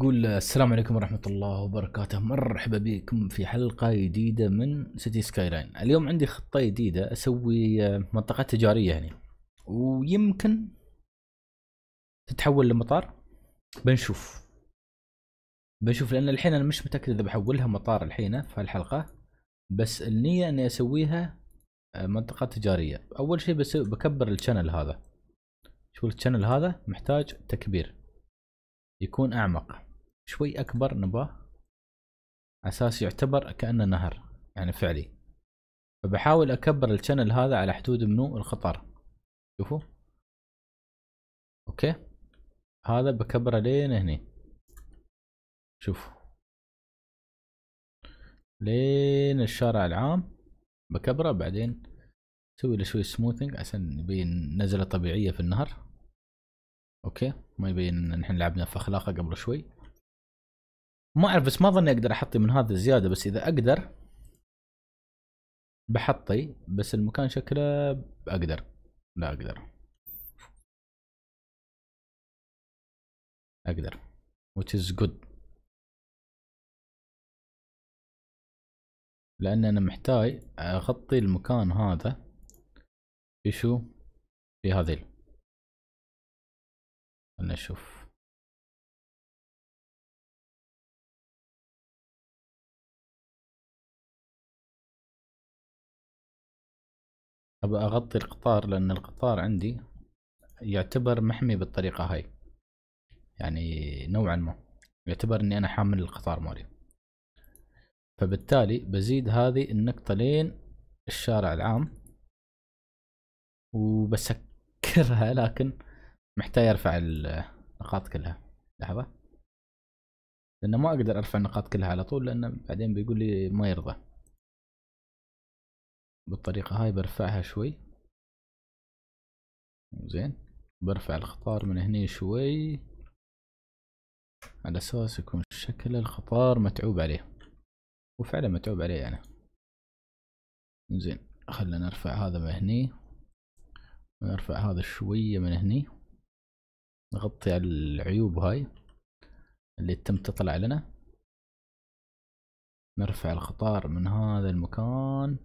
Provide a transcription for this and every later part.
قول السلام عليكم ورحمة الله وبركاته مرحبا بكم في حلقة جديدة من سيتي سكاي لاين اليوم عندي خطة جديدة أسوي آه، منطقة تجارية هنا يعني. ويمكن تتحول لمطار بنشوف بنشوف لأن الحين أنا مش متأكد إذا بحولها مطار الحين في هالحلقة بس النية إني أسويها آه، منطقة تجارية أول شيء بسوي بكبر الشانل هذا شوف الشانل هذا محتاج تكبير يكون أعمق شوي اكبر نباه اساس يعتبر كانه نهر يعني فعلي فبحاول اكبر الشانل هذا على حدود منو الخطر شوفوا اوكي هذا بكبره لين هني شوفوا لين الشارع العام بكبره بعدين اسوي له شوي سموثنج عشان يبين نزله طبيعيه في النهر اوكي ما يبين ان احنا لعبنا في اخلاقه قبل شوي ما اعرف بس ما اظني اقدر احطي من هذا زياده بس اذا اقدر بحطي بس المكان شكله اقدر لا اقدر اقدر which is good لان انا محتاج اغطي المكان هذا بشو بهذيل خلنا نشوف ابى اغطي القطار لان القطار عندي يعتبر محمي بالطريقة هاي يعني نوعا ما يعتبر اني انا حامل القطار مالي فبالتالي بزيد هذه النقطة لين الشارع العام وبسكرها لكن محتاج ارفع النقاط كلها لحظة لانه ما اقدر ارفع النقاط كلها على طول لانه بعدين بيقول لي ما يرضى بالطريقة هاي برفعها شوي زين برفع الخطار من هني شوي على اساس يكون شكل الخطار متعوب عليه وفعلا متعوب عليه يعني زين خلنا نرفع هذا من هني ونرفع هذا شوية من هني نغطي على العيوب هاي اللي تم تطلع لنا نرفع الخطار من هذا المكان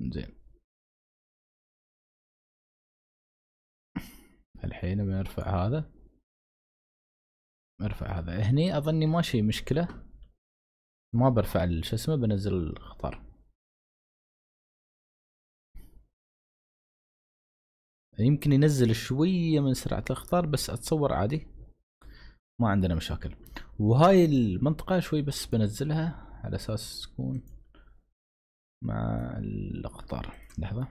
زين الحين بنرفع هذا ارفع هذا هني اظني ماشي مشكله ما برفع شو اسمه بنزل الخطر يمكن ينزل شوية من سرعة الخطر بس اتصور عادي ما عندنا مشاكل وهاي المنطقة شوي بس بنزلها على اساس تكون مع الأقطار لحظة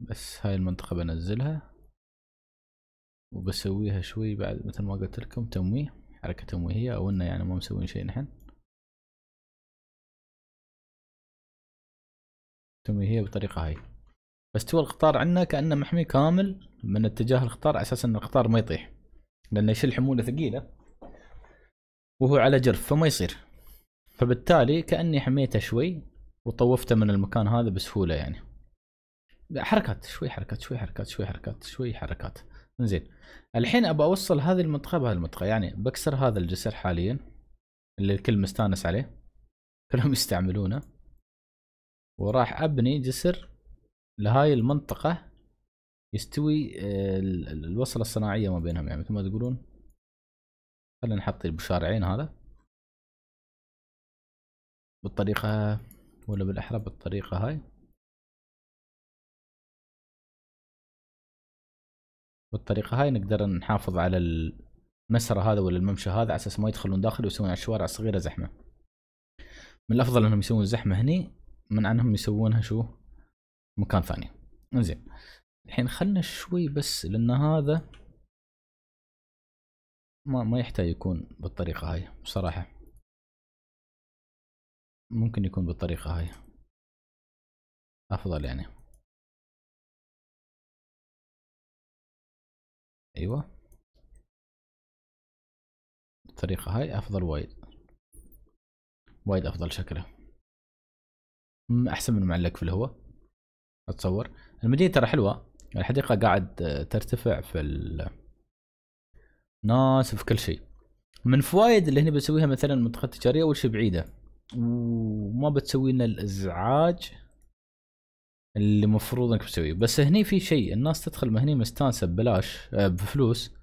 بس هاي المنطقة بنزلها وبسويها شوي بعد مثل ما قلت لكم تمويه حركة تمويهية أو إنه يعني ما مسوين شيء نحن تمويهية بالطريقة هاي بس تو القطار عندنا كأنه محمي كامل من اتجاه القطار على أساس إن القطار ما يطيح لأنه يشيل حمولة ثقيلة وهو على جرف فما يصير فبالتالي كاني حميته شوي وطوفته من المكان هذا بسهوله يعني حركات شوي حركات شوي حركات شوي حركات شوي حركات زين الحين ابى اوصل هذه المنطقه بهذه المنطقه يعني بكسر هذا الجسر حاليا اللي الكل مستانس عليه كلهم يستعملونه وراح ابني جسر لهاي المنطقه يستوي آه، الوصله الصناعيه ما بينهم يعني مثل ما تقولون خلينا نحط المشارعين هذا بالطريقة ولا بالأحرى بالطريقة هاي بالطريقة هاي نقدر نحافظ على المسرى هذا ولا الممشى هذا على أساس ما يدخلون داخل ويسوون على الشوارع الصغيرة زحمة من الأفضل أنهم يسوون زحمة هني من أنهم يسوونها شو مكان ثاني انزين الحين خلنا شوي بس لأن هذا ما ما يحتاج يكون بالطريقة هاي بصراحة ممكن يكون بالطريقة هاي أفضل يعني أيوة الطريقة هاي أفضل وايد وايد أفضل شكله أحسن من معلق في الهواء أتصور المدينة ترى حلوة الحديقة قاعد آه، ترتفع في الناس في كل شيء من فوائد اللي هنا بسويها مثلا منطقة تجارية أول شيء بعيدة وما بتسوي لنا الازعاج اللي المفروض انك تسويه بس هني في شيء الناس تدخل مهني مستانسه ببلاش آه، بفلوس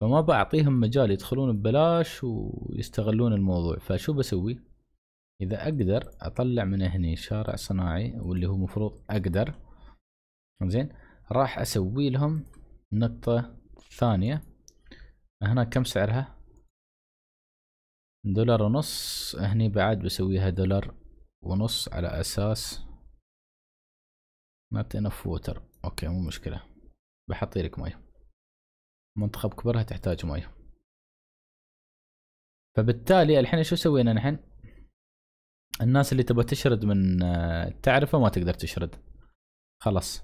فما بعطيهم مجال يدخلون ببلاش ويستغلون الموضوع فشو بسوي اذا اقدر اطلع من هني شارع صناعي واللي هو مفروض اقدر زين راح اسوي لهم نقطة ثانية هنا كم سعرها دولار ونص هني بعد بسويها دولار ونص على اساس نوت انف ووتر اوكي مو مشكلة بحطي لك مي منتخب كبرها تحتاج مي فبالتالي الحين شو سوينا نحن الناس اللي تبغى تشرد من آه، تعرفه ما تقدر تشرد خلاص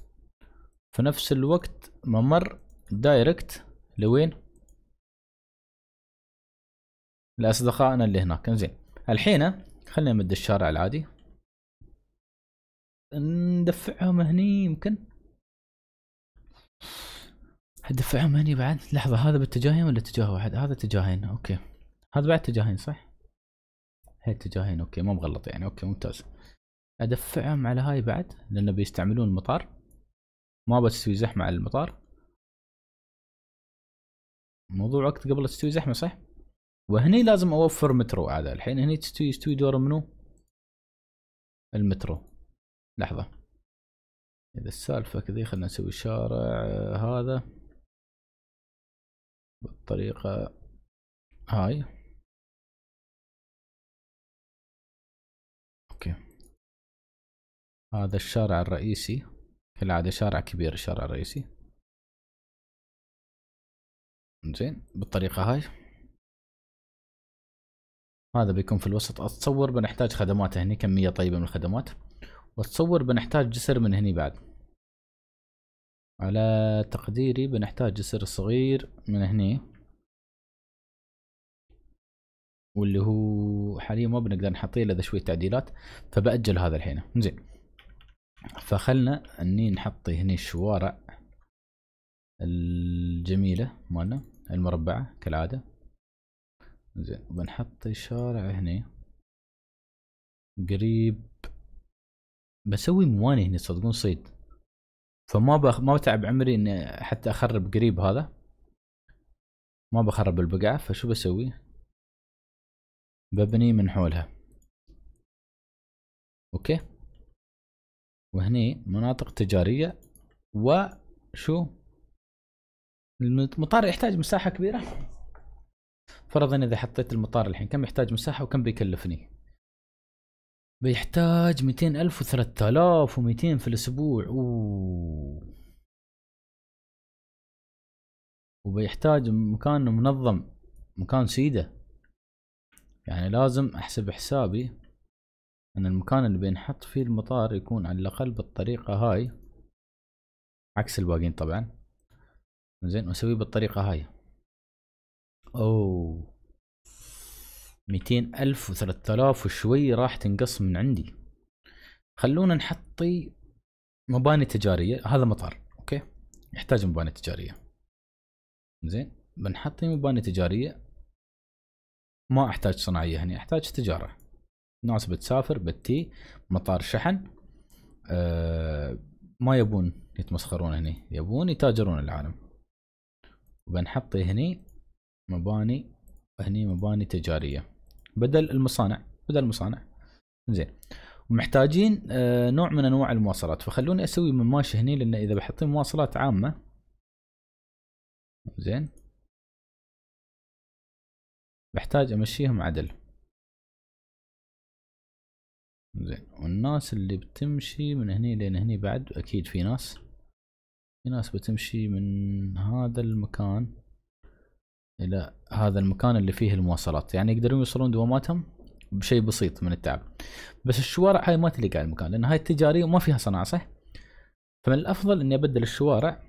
في نفس الوقت ممر دايركت لوين لاصدقائنا اللي هناك انزين الحين خلينا نمد الشارع العادي ندفعهم هني يمكن هندفعهم هني بعد لحظة هذا باتجاهين ولا اتجاه واحد هذا اتجاهين اوكي هذا بعد اتجاهين صح هاي اتجاهين اوكي مو مغلط يعني اوكي ممتاز ادفعهم على هاي بعد لانه بيستعملون المطار ما بتسوي زحمة على المطار موضوع وقت قبل تسوي زحمة صح وهني لازم اوفر مترو عاد الحين هني تستوي يستوي دور منو المترو لحظة اذا السالفة كذي خلنا نسوي شارع آه، هذا بالطريقة هاي اوكي هذا الشارع الرئيسي كالعادة شارع كبير الشارع الرئيسي زين بالطريقة هاي هذا بيكون في الوسط اتصور بنحتاج خدمات هني كمية طيبة من الخدمات واتصور بنحتاج جسر من هني بعد على تقديري بنحتاج جسر صغير من هني واللي هو حاليا ما بنقدر نحطيه الا اذا شوية تعديلات فبأجل هذا الحين زين فخلنا اني نحط هني الشوارع الجميلة مالنا المربعة كالعادة زين بنحط الشارع هني قريب بسوي مواني هنا تصدقون صيد فما بأخ... ما بتعب عمري اني حتى اخرب قريب هذا ما بخرب البقعة فشو بسوي ببني من حولها اوكي وهني مناطق تجارية وشو المطار يحتاج مساحة كبيرة فرضا اذا حطيت المطار الحين كم يحتاج مساحه وكم بيكلفني بيحتاج 200000 و3200 في الاسبوع اوه وبيحتاج مكان منظم مكان سيده يعني لازم احسب حسابي ان المكان اللي بنحط فيه المطار يكون على الاقل بالطريقه هاي عكس الباقين طبعا زين واسويه بالطريقه هاي اوه ميتين ألف وثلاثة آلاف وشوي راح تنقص من عندي خلونا نحطي مباني تجارية هذا مطار أوكي يحتاج مباني تجارية زين بنحطي مباني تجارية ما أحتاج صناعية هني أحتاج تجارة ناس بتسافر بتي مطار شحن أه ما يبون يتمسخرون هني يبون يتاجرون العالم وبنحطي هني مباني هني مباني تجارية بدل المصانع بدل المصانع زين ومحتاجين آه، نوع من انواع المواصلات فخلوني اسوي مماشي هني لان اذا بحط مواصلات عامة زين بحتاج امشيهم عدل زين والناس اللي بتمشي من هني لين هني بعد اكيد في ناس في ناس بتمشي من هذا المكان الى هذا المكان اللي فيه المواصلات يعني يقدرون يوصلون دواماتهم بشيء بسيط من التعب بس الشوارع هاي ما تلقى على المكان لان هاي التجارية وما فيها صناعة صح فمن الافضل اني ابدل الشوارع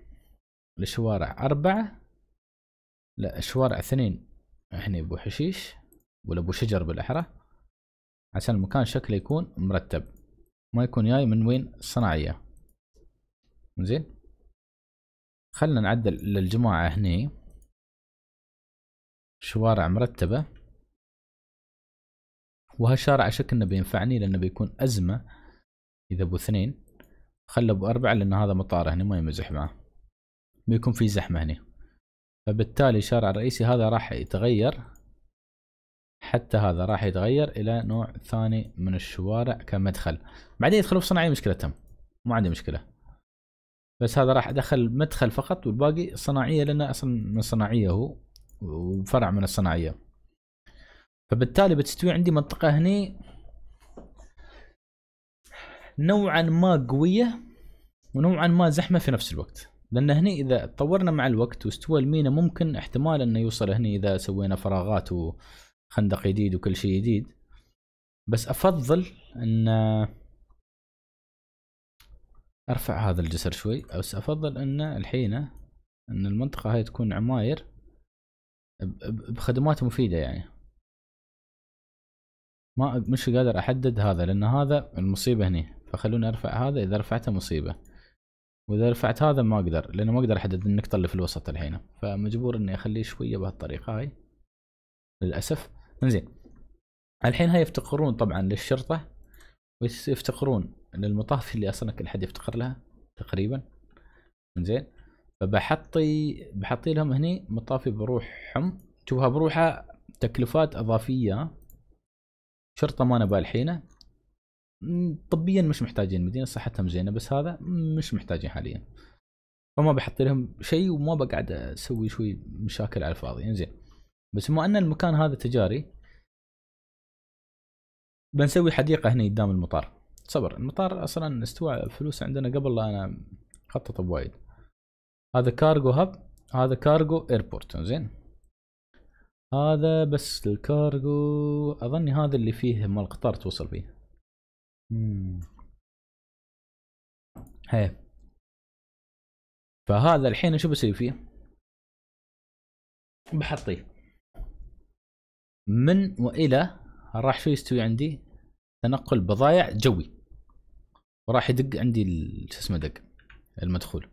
لشوارع اربعة لا شوارع اثنين هني ابو حشيش ولا ابو شجر بالاحرى عشان المكان شكله يكون مرتب ما يكون جاي من وين الصناعية زين خلنا نعدل للجماعة هني شوارع مرتبة وهالشارع أشك انه بينفعني لانه بيكون أزمة إذا أبو اثنين خلى أبو أربعة لأن هذا مطار هنا ما يمزح معه بيكون في زحمة هنا فبالتالي الشارع الرئيسي هذا راح يتغير حتى هذا راح يتغير إلى نوع ثاني من الشوارع كمدخل بعدين يدخلوا في صناعية مشكلتهم ما عندي مشكلة بس هذا راح أدخل مدخل فقط والباقي صناعية لأنه أصلا من صناعية هو وفرع من الصناعيه فبالتالي بتستوي عندي منطقه هني نوعا ما قويه ونوعا ما زحمه في نفس الوقت لان هني اذا تطورنا مع الوقت واستوى المينا ممكن احتمال انه يوصل هني اذا سوينا فراغات وخندق جديد وكل شيء جديد بس افضل ان ارفع هذا الجسر شوي بس افضل ان الحين ان المنطقه هاي تكون عماير بخدمات مفيده يعني ما مش قادر احدد هذا لان هذا المصيبه هني فخلوني ارفع هذا اذا رفعته مصيبه واذا رفعت هذا ما اقدر لانه ما اقدر احدد النقطه اللي في الوسط الحين فمجبور اني اخليه شويه بهالطريقه هاي للاسف انزين الحين هاي يفتقرون طبعا للشرطه ويفتقرون للمطافي اللي اصلا كل حد يفتقر لها تقريبا انزين فبحطي بحطي لهم هني مطافي بروحهم شوفها بروحها تكلفات اضافيه شرطه ما نبى الحينه طبيا مش محتاجين مدينه صحتهم زينه بس هذا مش محتاجين حاليا فما بحط لهم شيء وما بقعد اسوي شوي مشاكل على الفاضي انزين بس بما ان المكان هذا تجاري بنسوي حديقه هنا قدام المطار صبر المطار اصلا استوى فلوس عندنا قبل لا انا خطط بوايد هذا كارجو هاب هذا كارجو ايربورت زين هذا بس الكارجو اظني هذا اللي فيه مال القطار توصل فيه امم هي فهذا الحين شو بسوي فيه بحطيه من والى راح شو يستوي عندي تنقل بضايع جوي وراح يدق عندي شو اسمه دق المدخول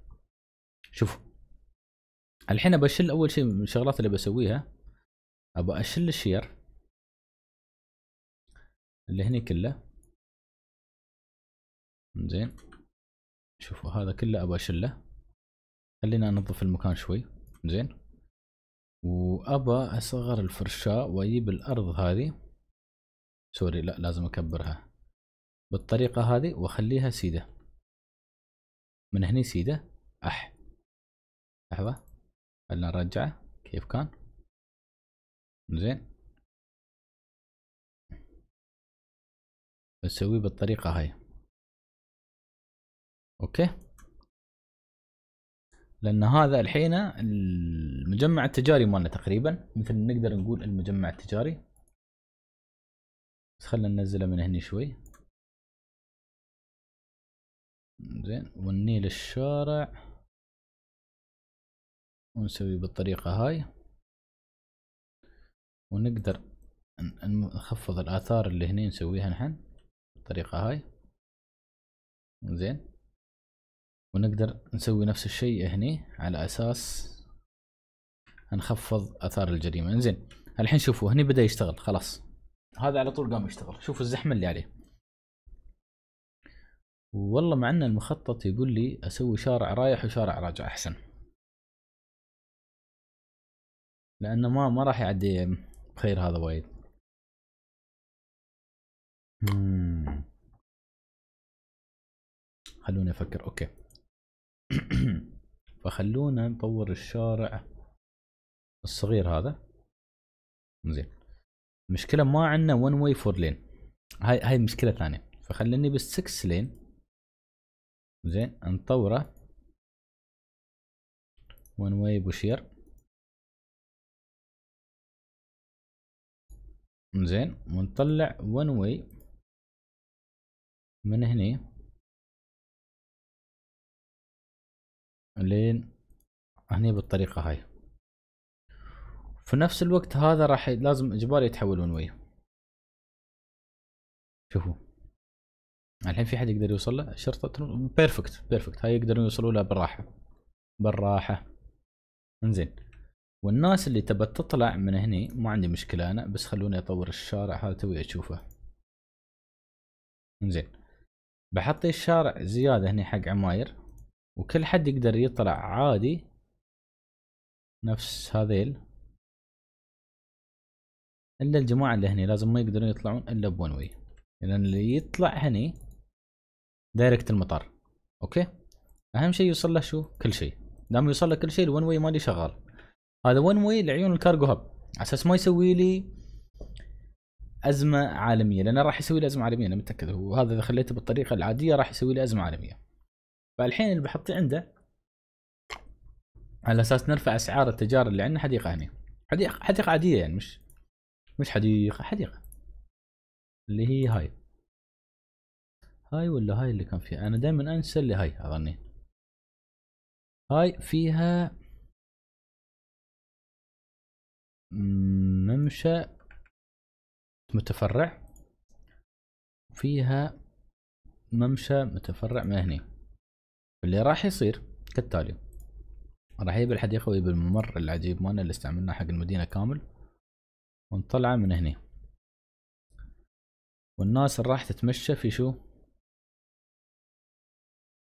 شوف الحين بشيل اول شيء من الشغلات اللي بسويها ابى اشيل الشير اللي هني كله زين شوفوا هذا كله ابى اشله خلينا انظف المكان شوي زين وابى اصغر الفرشاة واجيب الارض هذه سوري لا لازم اكبرها بالطريقة هذه واخليها سيدة من هني سيدة اح لحظة خلنا نرجعه كيف كان زين بسويه بالطريقة هاي اوكي لان هذا الحين المجمع التجاري مالنا تقريبا مثل نقدر نقول المجمع التجاري بس خلنا ننزله من هني شوي زين ونيل الشارع ونسوي بالطريقة هاي ونقدر نخفض الآثار اللي هني نسويها نحن بالطريقة هاي زين ونقدر نسوي نفس الشيء هني على أساس نخفض اثار الجريمه زين الحين شوفوا هني بدا يشتغل خلاص هذا على طول قام يشتغل شوفوا الزحمه اللي عليه والله مع ان المخطط يقول لي اسوي شارع رايح وشارع راجع احسن لانه ما ما راح يعدي بخير هذا وايد خلوني افكر اوكي فخلونا نطور الشارع الصغير هذا زين المشكلة ما عندنا ون واي فور لين هاي هاي مشكلة ثانية فخليني بس 6 لين زين نطوره ون واي بوشير زين ونطلع ون واي من هني لين هني بالطريقة هاي في نفس الوقت هذا راح لازم اجباري يتحول ون واي شوفوا الحين في حد يقدر يوصل له شرطة بيرفكت بيرفكت هاي يقدرون يوصلوا له بالراحة بالراحة انزين والناس اللي تبى تطلع من هني ما عندي مشكلة أنا بس خلوني أطور الشارع هذا توي أشوفه إنزين بحطي الشارع زيادة هني حق عماير وكل حد يقدر يطلع عادي نفس هذيل إلا الجماعة اللي هني لازم ما يقدرون يطلعون إلا بون لأن اللي يطلع هني دايركت المطار أوكي أهم شيء يوصل له شو كل شيء دام يوصل له كل شيء الون واي مالي شغال هذا ون وي لعيون الكارجو هب على اساس ما يسوي لي ازمه عالميه لانه راح يسوي لي ازمه عالميه انا متاكد وهذا اذا خليته بالطريقه العاديه راح يسوي لي ازمه عالميه فالحين اللي بحطيه عنده على اساس نرفع اسعار التجار اللي عندنا حديقه هنا حديقه حديقه عاديه يعني مش مش حديقه حديقه اللي هي هاي هاي ولا هاي اللي كان فيها انا دائما انسى اللي هاي اظني هاي فيها ممشى متفرع وفيها ممشى متفرع من هني اللي راح يصير كالتالي راح يجيب الحد ويجيب بالممر العجيب مالنا اللي استعملناه حق المدينة كامل ونطلعه من هني والناس اللي راح تتمشى في شو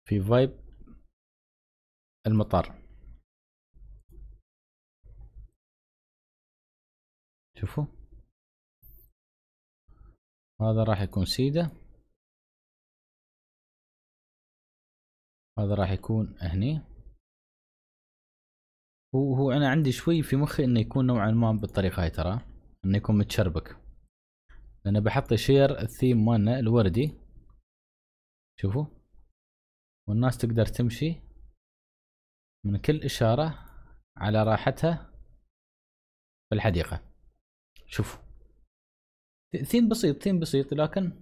في فايب المطار شوفوا هذا راح يكون سيدا هذا راح يكون هني هو هو انا عندي شوي في مخي انه يكون نوعا ما بالطريقه هاي ترى انه يكون متشربك لان بحط شير الثيم مالنا الوردي شوفوا والناس تقدر تمشي من كل اشاره على راحتها في الحديقه شوفوا ثيم بسيط ثيم بسيط لكن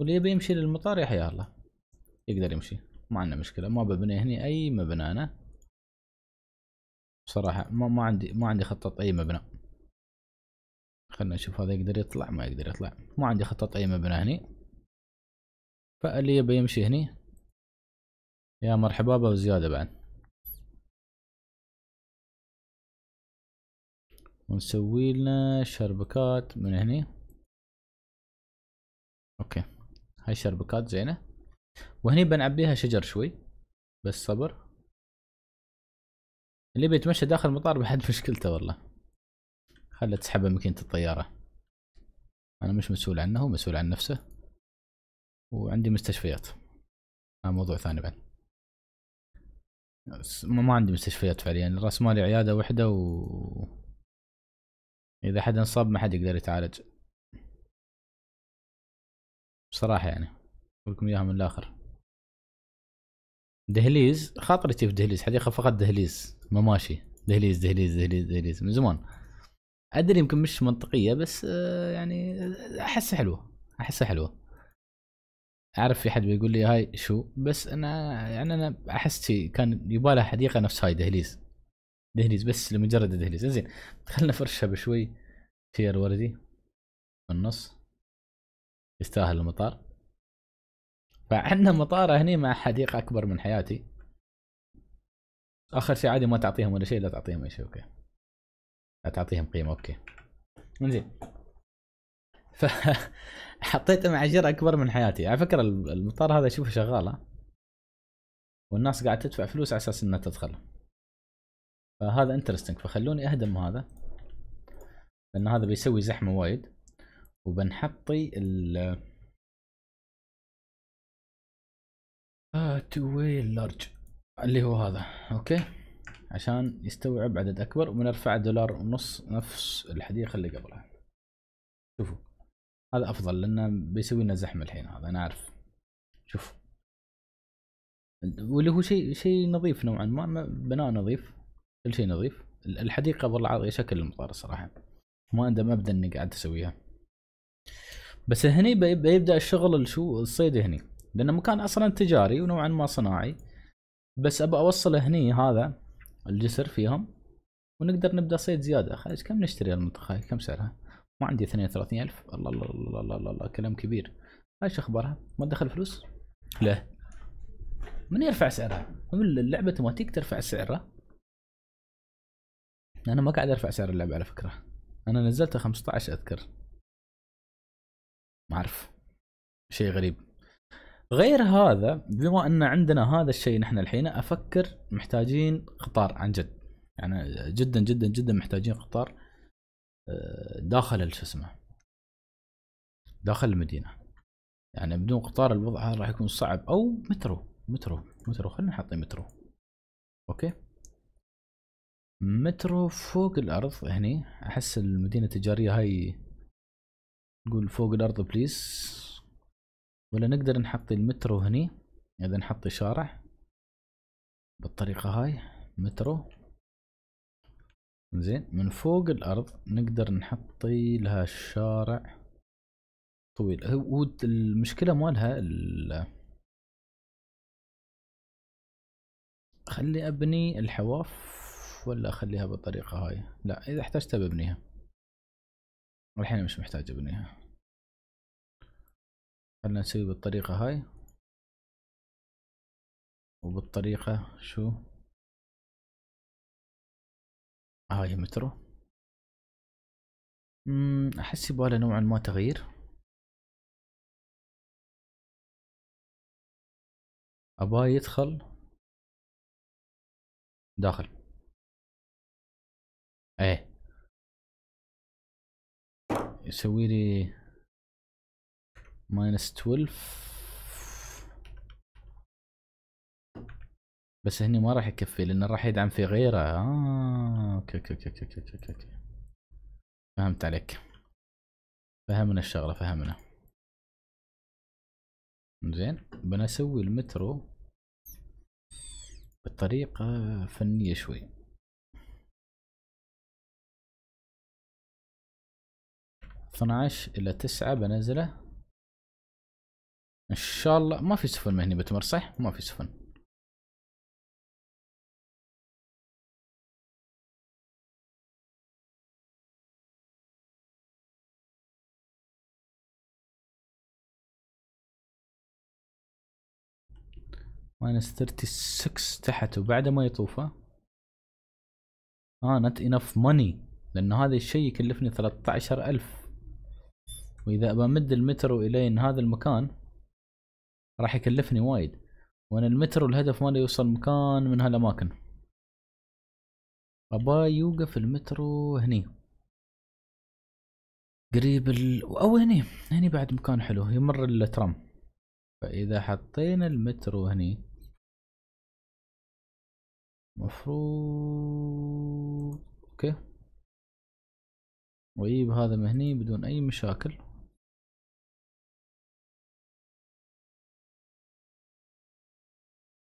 واللي يبي يمشي للمطار يا حيا الله يقدر يمشي ما عندنا مشكله ما ببني هني اي مبنى انا بصراحه ما, ما عندي ما عندي خطط اي مبنى خلنا نشوف هذا يقدر يطلع ما يقدر يطلع ما عندي خطط اي مبنى هني فاللي يبي يمشي هني يا مرحبا بزياده بعد ونسوي لنا شربكات من هني اوكي هاي شربكات زينه وهني بنعبيها شجر شوي بس صبر اللي بيتمشى داخل المطار بحد مشكلته والله خله تسحب ماكينة الطيارة أنا مش مسؤول عنه هو مسؤول عن نفسه وعندي مستشفيات هذا آه، موضوع ثاني بعد ما عندي مستشفيات فعليا راس مالي عيادة واحدة و اذا حد انصاب ما حد يقدر يتعالج بصراحه يعني اقول لكم اياها من الاخر دهليز خاطرتي في دهليز حديقه فقط دهليز ما ماشي دهليز دهليز دهليز دهليز من زمان ادري يمكن مش منطقيه بس آه، يعني احسها حلوه احسها حلوه اعرف في حد بيقول لي هاي شو بس انا يعني انا احس كان يبالها حديقه نفس هاي دهليز دهليز بس لمجرد الدهليز زين خلنا فرشة بشوي شير وردي بالنص يستاهل المطار فعندنا مطار هني مع حديقة أكبر من حياتي آخر شيء عادي ما تعطيهم ولا شيء لا تعطيهم أي شيء أوكي لا تعطيهم قيمة أوكي انزين فحطيته مع جير أكبر من حياتي على فكرة المطار هذا أشوفه شغالة والناس قاعدة تدفع فلوس على أساس أنها تدخل فهذا انترستنج فخلوني اهدم هذا لان هذا بيسوي زحمه وايد وبنحطي ال تو واي لارج اللي هو هذا اوكي عشان يستوعب عدد اكبر ونرفع دولار ونص نفس الحديقه اللي قبلها شوفوا هذا افضل لانه بيسوي لنا زحمه الحين هذا انا اعرف شوف واللي هو شيء شيء نظيف نوعا ما بناء نظيف كل شيء نظيف الحديقه والله عاطيه شكل المطار الصراحه ما عنده مبدا اني قاعد اسويها بس هني بيبدا الشغل شو الصيد هني لانه مكان اصلا تجاري ونوعا ما صناعي بس ابى اوصل هني هذا الجسر فيهم ونقدر نبدا صيد زياده خليج كم نشتري المنطقه كم سعرها ما عندي 32000 الله الله الله الله الله, الله كلام كبير هاي شو اخبارها ما دخل فلوس لا من يرفع سعرها هم اللعبه تماتيك ترفع سعرها انا ما قاعد ارفع سعر اللعبه على فكره انا نزلتها 15 اذكر ما اعرف شيء غريب غير هذا بما ان عندنا هذا الشيء نحن الحين افكر محتاجين قطار عن جد يعني جدا جدا جدا محتاجين قطار آه، داخل شو اسمه داخل المدينه يعني بدون قطار الوضع هذا راح يكون صعب او مترو مترو مترو خلينا نحط مترو اوكي مترو فوق الارض هني احس المدينه التجاريه هاي نقول فوق الارض بليز ولا نقدر نحط المترو هني اذا نحط شارع بالطريقه هاي مترو زين من فوق الارض نقدر نحط لها الشارع طويل هو المشكله مالها خلي ابني الحواف ولا اخليها بالطريقة هاي لا اذا احتجتها ببنيها الحين مش محتاج ابنيها خلنا نسوي بالطريقة هاي وبالطريقة شو هاي مترو احس يبغى نوعا ما تغيير أباه يدخل داخل ايه يسوي لي ماينس 12 بس هني ما راح يكفي لان راح يدعم في غيره اه اوكي اوكي اوكي اوكي اوكي اوكي فهمت عليك فهمنا الشغله فهمنا زين بنسوي المترو بطريقه فنيه شوي 12 الى 9 بنزله ان شاء الله ما في سفن مهني بتمر صح ما في سفن ماينس 36 تحت وبعد ما يطوفه اه نت انف ماني لانه هذا الشيء يكلفني 13000 واذا بمد المترو الين هذا المكان راح يكلفني وايد وانا المترو الهدف مالي يوصل مكان من هالاماكن ابا يوقف المترو هني قريب ال... او هني هني بعد مكان حلو يمر الترام فاذا حطينا المترو هني مفروض اوكي ويجيب هذا من هني بدون اي مشاكل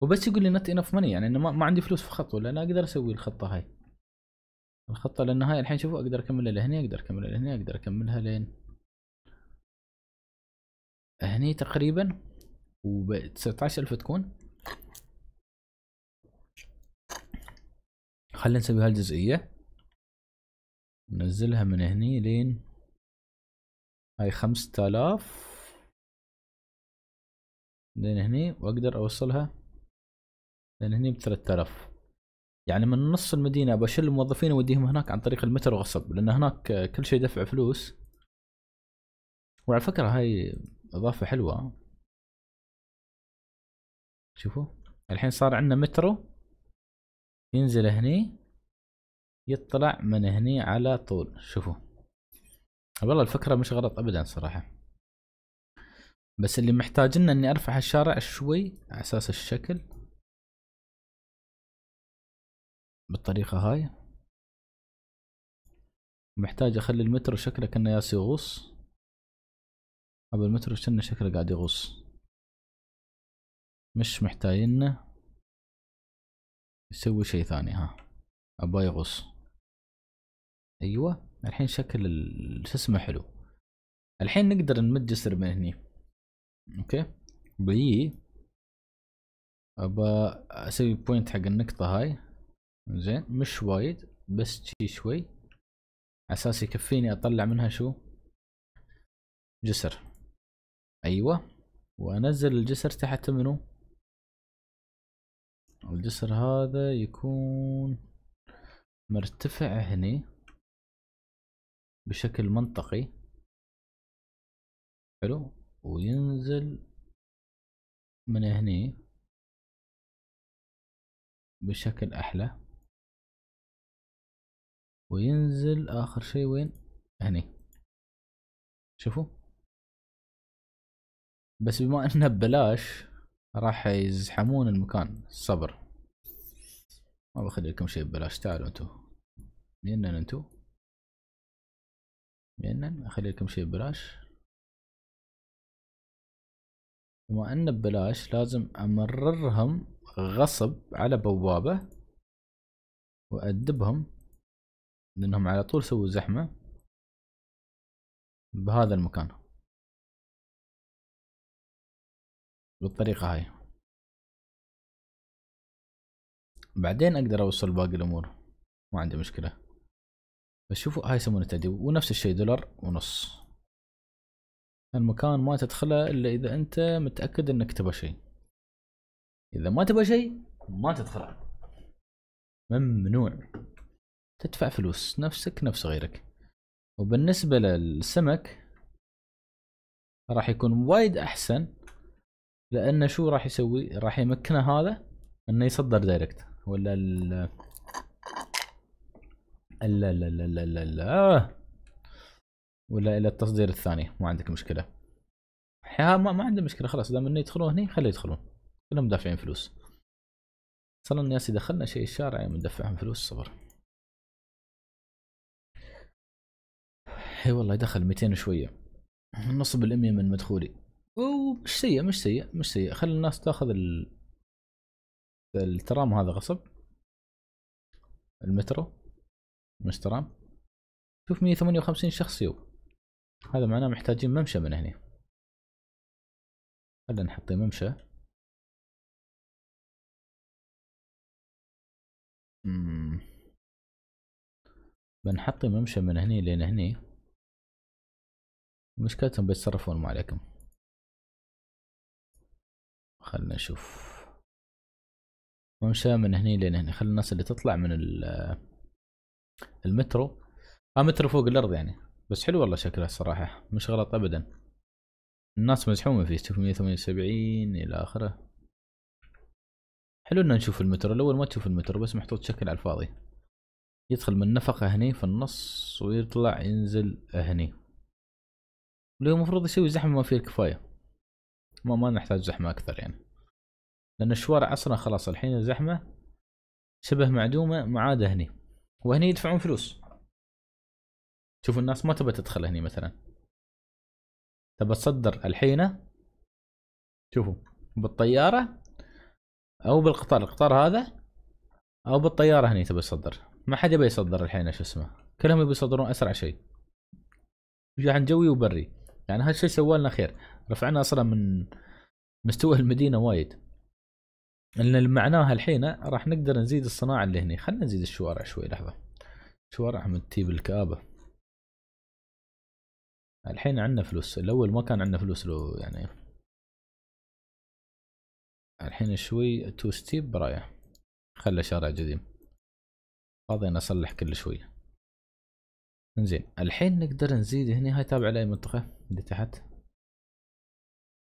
وبس يقول لي نت انف ماني يعني انه ما عندي فلوس في خط لان اقدر اسوي الخطه هاي الخطه لان هاي الحين شوفوا اقدر اكملها لهني اقدر اكملها لهني اقدر اكملها لين هني تقريبا و 19000 تكون خلينا نسوي هالجزئيه ننزلها من هني لين هاي 5000 لين هني واقدر اوصلها لان هني ب 3000 يعني من نص المدينه بشيل الموظفين اوديهم هناك عن طريق المترو غصب لان هناك كل شيء دفع فلوس وعلى فكره هاي اضافه حلوه شوفوا الحين صار عندنا مترو ينزل هني يطلع من هني على طول شوفوا والله الفكره مش غلط ابدا صراحه بس اللي محتاج اني ارفع الشارع شوي على اساس الشكل بالطريقة هاي محتاج اخلي المترو شكله كأنه ياس يغوص أبو المترو كأنه شكله قاعد يغوص مش محتاجين يسوي شيء ثاني ها أبا يغوص أيوة الحين شكل الجسم حلو الحين نقدر نمد جسر من هني اوكي بيي أبا اسوي بوينت حق النقطة هاي زين مش وايد بس شي شوي اساس يكفيني اطلع منها شو جسر ايوه وانزل الجسر تحت منو الجسر هذا يكون مرتفع هني بشكل منطقي حلو وينزل من هني بشكل احلى وينزل اخر شيء وين هني شوفوا بس بما انه ببلاش راح يزحمون المكان الصبر ما بخلي لكم شيء ببلاش تعالوا انتو مينن انتو مينن اخلي لكم شيء ببلاش بما انه ببلاش لازم امررهم غصب على بوابة وأدبهم لأنهم على طول سووا زحمة بهذا المكان بالطريقة هاي بعدين أقدر أوصل باقي الأمور ما عندي مشكلة بس شوفوا هاي يسمونه تدي ونفس الشيء دولار ونص المكان ما تدخله إلا إذا أنت متأكد إنك تبغى شيء إذا ما تبغى شيء ما تدخله ممنوع تدفع فلوس نفسك نفس غيرك وبالنسبة للسمك راح يكون وايد احسن لانه شو راح يسوي راح يمكنه هذا انه يصدر دايركت ولا ال لا لا لا لا آه. لا لا ولا الى التصدير الثاني ما عندك مشكله ما, ما عنده مشكله خلاص دام انه يدخلون هني خليه يدخلون كلهم دافعين فلوس صار الناس دخلنا شيء الشارع مدفعهم فلوس صبر اي والله دخل 200 وشويه نص بالمية من مدخولي ومش سيء مش سيء مش سيء خلي الناس تاخذ ال... الترام هذا غصب المترو مش ترام شوف 158 شخص يو هذا معناه محتاجين ممشى من هنا خلينا نحط ممشى بنحط ممشى من هني لين هني مشكلتهم بيتصرفون ما عليكم خلنا نشوف ومشى من هني لين هني خلي الناس اللي تطلع من المترو اه مترو فوق الارض يعني بس حلو والله شكلها الصراحة مش غلط ابدا الناس مزحومة فيه شوف 178 الى اخره حلو ان نشوف المترو الاول ما تشوف المترو بس محطوط شكل على الفاضي يدخل من نفقة هني في النص ويطلع ينزل هني اللي هو المفروض يسوي زحمه ما فيه الكفايه ما ما نحتاج زحمه اكثر يعني لان الشوارع اصلا خلاص الحين الزحمه شبه معدومه ما عاد هني وهني يدفعون فلوس شوف الناس ما تبى تدخل هني مثلا تبى تصدر الحين شوفوا بالطياره او بالقطار القطار هذا او بالطياره هني تبي تصدر ما حد يبي يصدر الحين شو اسمه كلهم يبي يصدرون اسرع شيء شحن جوي وبري يعني هالشيء سوى لنا خير رفعنا اصلا من مستوى المدينه وايد ان معناها الحين راح نقدر نزيد الصناعه اللي هني خلينا نزيد الشوارع شوي لحظه شوارع من تيب الكابه الحين عندنا فلوس الاول ما كان عندنا فلوس لو يعني الحين شوي تو ستيب برايا خلى شارع قديم فاضي اصلح كل شوي زين الحين نقدر نزيد هنا هاي تابعه لاي منطقه اللي تحت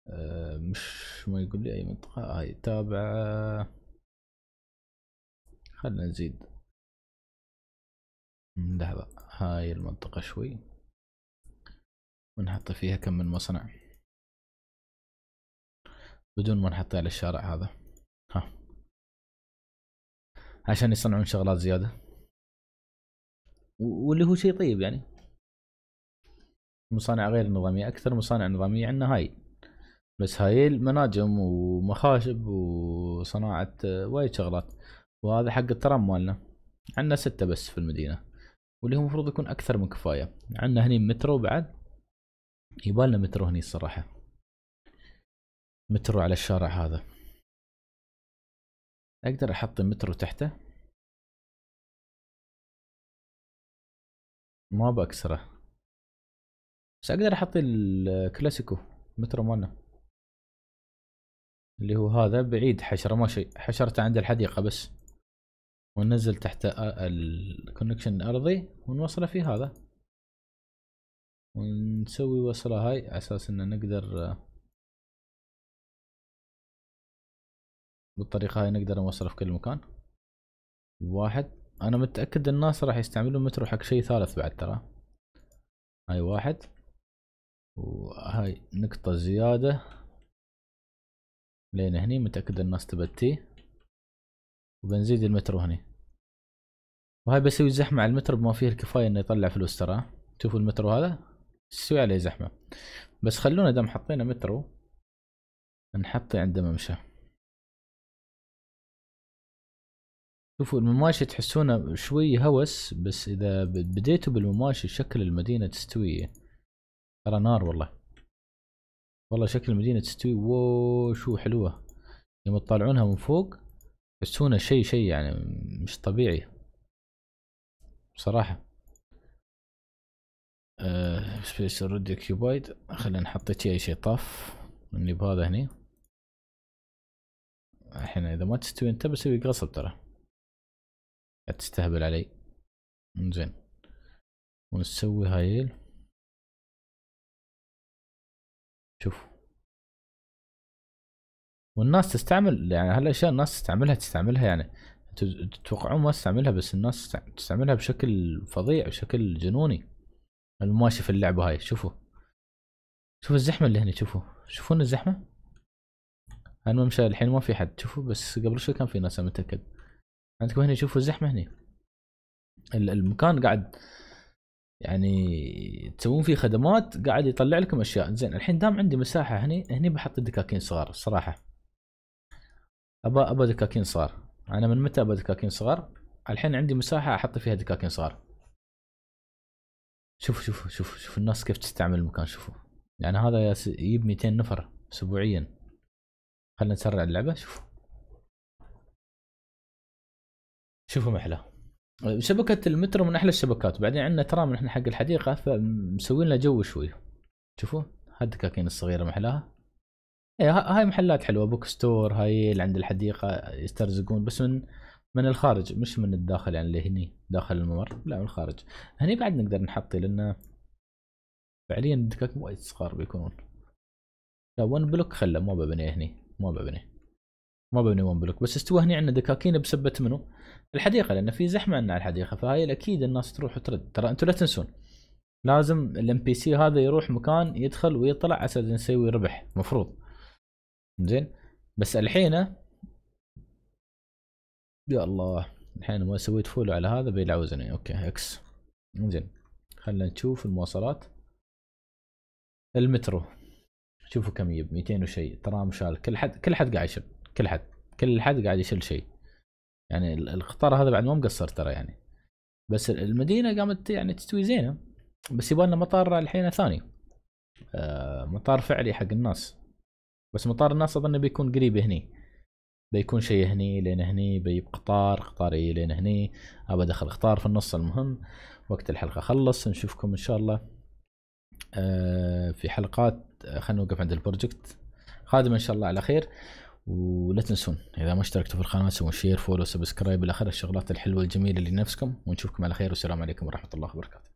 آه، مش ما يقول لي اي منطقة هاي تابعة خلنا نزيد لحظة هاي المنطقة شوي ونحط فيها كم من مصنع بدون ما نحطها على الشارع هذا ها عشان يصنعون شغلات زيادة واللي هو شيء طيب يعني مصانع غير نظاميه اكثر مصانع نظاميه عندنا هاي بس هاي المناجم ومخاشب وصناعه آه، وايد شغلات وهذا حق الترام مالنا عندنا ستة بس في المدينة واللي هو المفروض يكون أكثر من كفاية عندنا هني مترو بعد يبالنا مترو هني الصراحة مترو على الشارع هذا أقدر أحط مترو تحته ما بكسره بس اقدر احط الكلاسيكو مترو مالنا اللي هو هذا بعيد حشره ما شيء حشرته عند الحديقه بس وننزل تحت الكونكشن الارضي ونوصله في هذا ونسوي وصله هاي على اساس ان نقدر بالطريقه هاي نقدر نوصله في كل مكان واحد انا متاكد الناس راح يستعملون مترو حق شيء ثالث بعد ترى هاي واحد وهاي نقطة زيادة لين هني متأكد الناس تبتي وبنزيد المترو هني وهاي بسوي زحمة على المترو بما فيه الكفاية انه يطلع فلوس ترى شوفوا المترو هذا تسوي عليه زحمة بس خلونا دام حطينا مترو نحطي عنده ممشى شوفوا المماشي تحسونه شوي هوس بس اذا بديتوا بالمماشي شكل المدينة تستوي ترى نار والله والله شكل المدينة تستوي ووو شو حلوة يوم تطالعونها من فوق تحسونها شي شي يعني مش طبيعي بصراحة سبيس اوريدي كيوبايد خلينا نحط اي شي طاف اني بهذا هني الحين اذا ما تستوي انت بسوي قصب ترى تستهبل علي زين ونسوي هايل شوف والناس تستعمل يعني هالاشياء الناس تستعملها تستعملها يعني تتوقعون ما تستعملها بس الناس تستعملها بشكل فظيع بشكل جنوني الماشي في اللعبة هاي شوفوا شوفوا الزحمة اللي هنا شوفوا شوفون الزحمة انا ممشى الحين ما في حد شوفوا بس قبل شوي كان في ناس انا متأكد عندكم هنا شوفوا الزحمة هنا المكان قاعد يعني تسوون فيه خدمات قاعد يطلع لكم اشياء زين الحين دام عندي مساحه هني هني بحط دكاكين صغار الصراحه ابى ابى دكاكين صغار انا من متى ابى دكاكين صغار الحين عندي مساحه احط فيها دكاكين صغار شوفوا شوفوا شوفوا شوفوا الناس كيف تستعمل المكان شوفوا يعني هذا يجيب 200 نفر اسبوعيا خلينا نسرع اللعبه شوفوا شوفوا محلاه شبكة المترو من أحلى الشبكات وبعدين عندنا ترام نحن حق الحديقة فمسوين لنا جو شوي شوفوا هالدكاكين الصغيرة محلاها اي هاي محلات حلوة بوك ستور هاي اللي عند الحديقة يسترزقون بس من من الخارج مش من الداخل يعني اللي هني داخل الممر لا من الخارج هني بعد نقدر نحطي لأن فعليا الدكاك وايد صغار بيكونون لا ون بلوك خله ما ببني هني ما ببني ما ببني ون بلوك بس استوى هني عندنا دكاكين بسبة منو الحديقه لان في زحمه عندنا على الحديقه فهي اكيد الناس تروح وترد ترى انتم لا تنسون لازم الام بي سي هذا يروح مكان يدخل ويطلع على اساس يسوي ربح مفروض زين بس الحين يا الله الحين ما سويت فولو على هذا بيلعوزني اوكي اكس زين خلينا نشوف المواصلات المترو شوفوا كم يب 200 وشيء ترام شال كل حد كل حد قاعد يشل كل حد كل حد قاعد يشل شيء يعني القطار هذا بعد ما مقصر ترى يعني بس المدينه قامت يعني تستوي زينه بس يبغى لنا مطار الحين ثاني آه مطار فعلي حق الناس بس مطار الناس اظن بيكون قريب هني بيكون شيء هني لين هني بيجيب قطار قطاري لين هني ابى ادخل قطار في النص المهم وقت الحلقه خلص نشوفكم ان شاء الله آه في حلقات آه، خلينا نوقف عند البروجكت خادم ان شاء الله على خير ولا تنسون اذا ما اشتركتوا في القناه سووا شير فولو سبسكرايب الى اخر الشغلات الحلوه الجميله لنفسكم ونشوفكم على خير والسلام عليكم ورحمه الله وبركاته